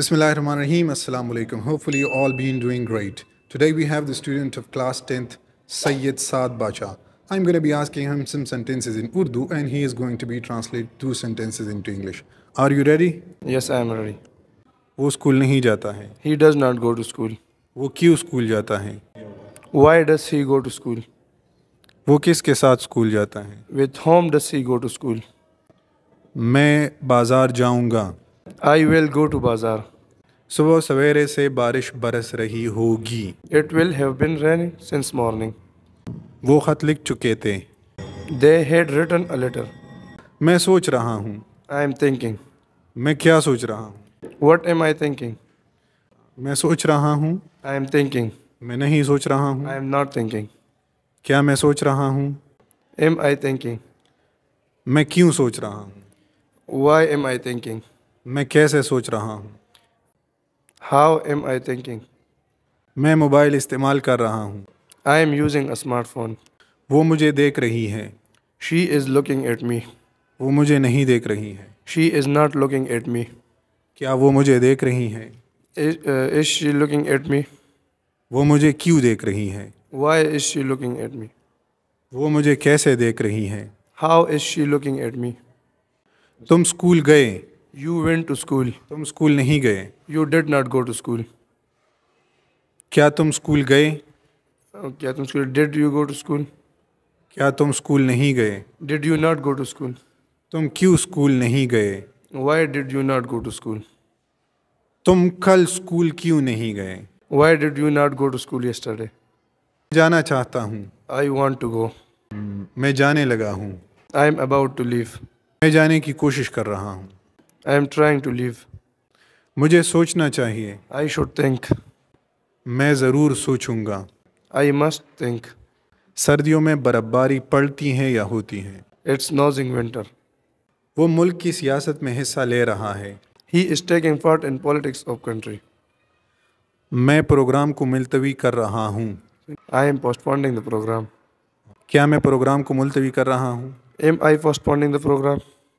Bismillah ar-Rahman ar-Rahim. Assalamu alaikum. Hopefully you all been doing great. Today we have the student of class 10th, Sayyid Saad Bacha. I'm going to be asking him some sentences in Urdu and he is going to be translate two sentences into English. Are you ready? Yes, I am ready. वो school नहीं जाता है He does not go to school. वो क्यों school जाता है Why does he go to school? वो किसके साथ स्कूल जाता है With whom does he go to school? मैं बाज़ार जाऊंगा आई विल गो टू बाज़ार सुबह सवेरे से बारिश बरस रही होगी it will have been rain since morning वो ख़त लिख चुके थे they had written a letter मैं सोच रहा हूँ आई एम थिंकिंग मैं क्या सोच रहा हूँ वट एम आई थिंकिंग मैं सोच रहा हूँ आई एम थिंकिंग मैं नहीं सोच रहा हूँ आई एम नॉट थिंकिंग क्या मैं सोच रहा हूँ एम आई थिंकिंग मैं क्यों सोच रहा हूँ वाई एम आई थिंकिंग मैं कैसे सोच रहा हूँ हाउ एम आई थिंकिंग मैं मोबाइल इस्तेमाल कर रहा हूँ आई एम यूजिंग स्मार्टफोन वो मुझे देख रही है she is looking at me वो मुझे नहीं देख रही है she is not looking at me क्या वो मुझे देख रही हैं is she looking at me वो मुझे क्यों देख रही हैं why is she looking at me वो मुझे कैसे देख रही हैं how is she looking at me तुम स्कूल गए यू वेंट टू स्कूल तुम स्कूल नहीं गए you did not go to school क्या तुम स्कूल गए oh, क्या तुम school did you go to school क्या तुम स्कूल नहीं गए did you not go to school तुम क्यों स्कूल नहीं गए why did you not go to school तुम कल स्कूल क्यों नहीं गए why did you not go to school yesterday जाना चाहता हूँ आई वॉन्ट टू गो मैं जाने लगा हूँ I am about to leave मैं जाने की कोशिश कर रहा हूँ I am trying to live मुझे सोचना चाहिए आई शुड थिंक मैं ज़रूर सोचूंगा आई मस्ट थिंक सर्दियों में बर्फ़बारी पड़ती है या होती है इट्स नॉजिंग विंटर वो मुल्क की सियासत में हिस्सा ले रहा है he is taking part in politics of country मैं प्रोग्राम को मुलतवी कर रहा हूँ I am postponing the programme क्या मैं प्रोग्राम को मुलतवी कर रहा हूँ am I postponing the programme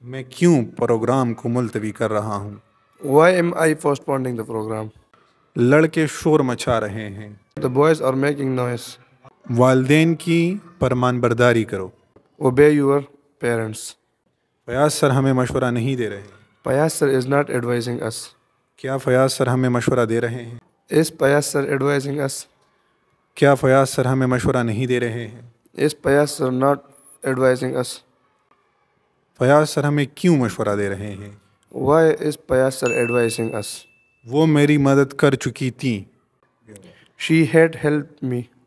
मैं क्यों प्रोग्राम को मुलतवी कर रहा हूँ why am I postponing the programme लड़के शोर मचा रहे हैं the boys are making noise वालदेन की परमान बरदारी करो ओबे योर पेरेंट्स फयाज सर हमें मशवरा नहीं दे रहे Fayaz sir is not advising us क्या फयाज सर हमें मशवरा दे रहे हैं is Fayaz sir advising us क्या फयाज सर हमें मशवरा नहीं दे रहे हैं is Fayaz sir not advising us Fayaz sir हमें क्यों मशवरा दे रहे हैं why is Fayaz sir advising us वो मेरी मदद कर चुकी थी शी हैड हेल्प मी